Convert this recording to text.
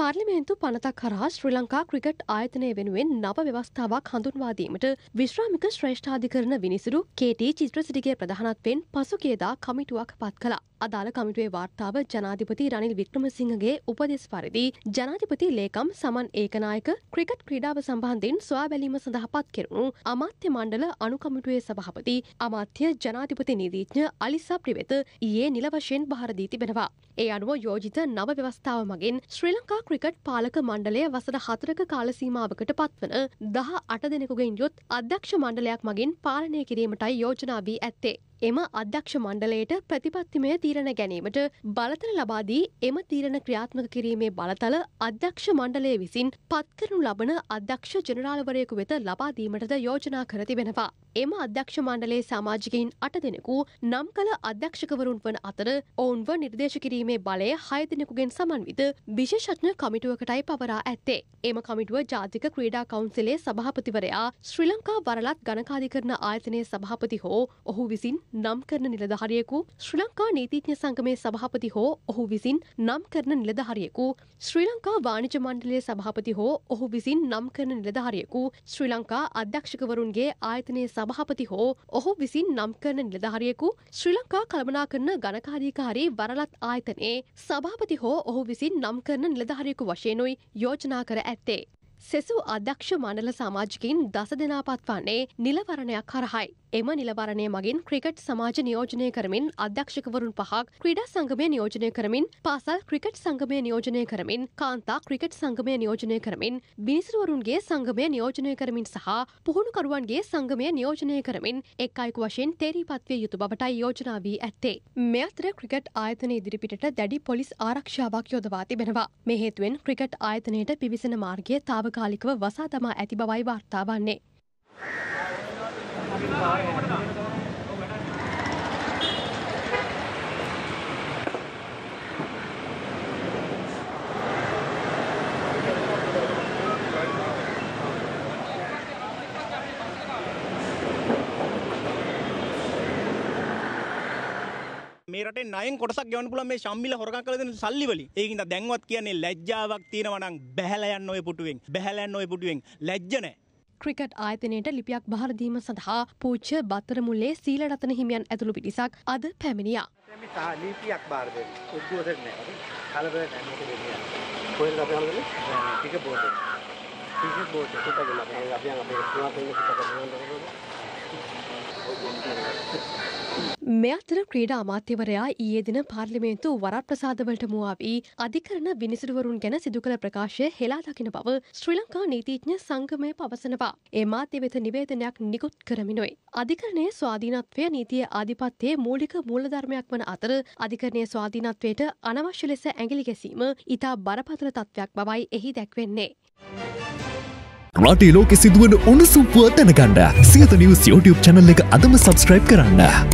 පාර්ලිමේන්තු පනතක් හරහා ශ්‍රී ලංකා ක්‍රිකට් ආයතනය වෙනුවෙන් නව ව්‍යවස්ථාවක් හඳුන්වාදීමට විශ්‍රාමික ශ්‍රේෂ්ඨාධිකරණ විනිසුරු කේටී චිත්‍රසිටිගේ ප්‍රධානත්වෙන් පසුගේදා කමිටුවක් පත් කළා. අදාළ කමිටුවේ වාර්තාව ජනාධිපති රනිල් වික්‍රමසිංහගේ උපදෙස් පරිදි ජනාධිපති ලේකම් සමන් ඒකනායක ක්‍රිකට් ක්‍රීඩාව සම්බන්ධයෙන් සොයා බැලීම සඳහා පත් කෙරුණු අමාත්‍ය මණ්ඩල අනුකමිටුවේ සභාපති අමාත්‍ය ජනාධිපති නීතිඥ අලිසා ප්‍රිවෙත ඊයේ නිල වශයෙන් භාර දී තිබෙනවා. ඒ අනුව යෝජිත නව ව්‍යවස්ථාව මගින් ශ්‍රී ලංකා ක්‍රිකට් පාලක මණ්ඩලය වසර හතරක කාලසීමාවකට පත්වන දහ අට දෙනෙකුගෙන් යුත් අධ්‍යක්ෂ මණ්ඩලයක් මගින් පාලනය කිරීමටයි යෝජනා වී ඇත්තේ. එම අධ්‍යක්ෂ මණ්ඩලයට ප්‍රතිපත්තිමය තීරණ ගැනීමට බලතල ලබාදී එම තීරණ ක්‍රියාත්මක කිරීමේ බලතල අධ්‍යක්ෂ මණ්ඩලය විසින් පත්කරනු ලබන අධ්‍යක්ෂ ජනරාලවරයෙකු වෙත ලබාදීමටද යෝජනා කර තිබෙනවා. එම අධ්‍යක්ෂ මණ්ඩලේ සමාජිකයින් අට දෙනෙකු නම් කළ අධ්‍යක්ෂකවරුන් වන අතර ඔවුන්ව නිර්දේශ කිරීමේ බලය හයදිනෙකුගෙන් සමන්විත විශේෂඥ කමිටුවකටයි පවරා ඇත්තේ. එම කමිටුව ජාතික ක්‍රීඩා කවුන්සිලේ සභාපතිවරයා ශ්‍රී ලංකා වරලත් ගණකාධිකරණ ආයතනයේ සභාපති හෝ ඔහු විසින් නම් කරන නිලධහරියෙකු ශ්‍රී ලංකා නීතිඥ සංගමේ සභාපති හෝ ඔහු විසින් නම් කරන නිලධහරියෙකු ශ්‍රී ලංකා වාණිජ මණ්ඩලයේ සභාපති හෝ ඔහු විසින් නම් කරන නිලධහරියෙකු ශ්‍රී ලංකා අධ්‍යක්ෂකවරුන්ගේ ආයතනයේ සභාපති හෝ ඔහු විසින් නම් කරන නිලධහරියෙකු ශ්‍රී ලංකා කළමනා කරන ගණකාධීකාරී වරලත් ආයතනයේ සභාපති හෝ ඔහු විසින් නම් කරන නිලධහරියෙකු වශයෙනුයි යෝජනා කර ඇත්තේ. සෙසු අධ්‍යක්ෂ මණ්ඩල සමාජකින් දස දෙනා පත්වන්නේ නිලවරණයක් හරහයි. එම නිලවරණය මගින් ක්‍රිකට් සමාජ නියෝජනය කරමින් අධ්‍යක්ෂකවරුන් පහක් ක්‍රීඩා සංගමය නියෝජනය කරමින් පාසල් ක්‍රිකට් සංගමය නියෝජනය කරමින් කාන්තා ක්‍රිකට් සංගමය නියෝජනය කරමින් බිනිසිරුවරුන්ගේ සංගමය නියෝජනය කරමින් සහ පුහුණුකරුවන්ගේ සංගමය නියෝජනය කරමින් එක් අයකු වශයෙන් තේරීපත්විය යුතු බවටයි යෝජනා වී ඇත්තේ. මේ අතර ක්‍රිකට් ආයතන ඉදිරිපිට දැඩි පොලිස් ආරක්ෂාවක් යොදවා තිබෙනවා. මේ හේතුවෙන් ක්‍රිකට් ආයතනයට පිවිසෙන මාර්ගය තාව තාවකාලිකව වසා දමා ඇති බවයි වාර්තා වන්නේ. මේ රටේ ණයෙන් කොටසක් ගෙවන්න පුළුවන් මේ ශම්මිල හොරකම් කළ දෙන සල්ලි වලින්. ඒකින්ද දැන්වත් කියන්නේ ලැජ්ජාවක් තියෙනවා නම් බැහැලා යන්න ওই පුටුවෙන්. බැහැලා යන්න ওই පුටුවෙන්. ලැජ්ජ නැහැ. ක්‍රිකට් ආයතනයට ලිපියක් බහර දීම සඳහා පූච්ච බත්තරමුල්ලේ සීලරතන හිමියන් ඇතුළු පිටිසක් අද පැමිණියා. ලිපියක් බාර දෙන්න. උද්ඝෝෂණ නැහැ. කලබල නැහැ දෙන්නේ. කොහෙන්ද අපි හම්බෙන්නේ? ටික බෝඩ් එක. ටික බෝඩ් එකට ගිහලා අපි අපි අපේ ප්‍රවාහයෙන් පිටකට යනවා. මේ අතර ක්‍රීඩා අමාත්‍යවරයා ඊයේ දින පාර්ලිමේන්තු වරප්‍රසාදවලට මුවා වී අධිකරණ විනිසුරුවරුන් ගැන සිදු කළ ප්‍රකාශය හෙලා දකින බව ශ්‍රී ලංකා නීතිඥ සංගමය පවසනවා. ඒ මාධ්‍ය වෙත නිවේදනයක් නිකුත් කරමිනුයි. අධිකරණයේ ස්වාධීනත්වය නීතිය ආධිපත්‍යයේ මූලික මූලධර්මයක් වන අතර අධිකරණයේ ස්වාධීනත්වයට අනවශ්‍ය ලෙස ඇඟිලි ගැසීම ඉතා බරපතල තත්ත්වයක් බවයි එහි දැක්වෙන්නේ. රටේ ලෝකෙ සිදුවන උණුසුම්පුව දැනගන්න සියත නිවස් YouTube channel එක අදම subscribe කරන්න.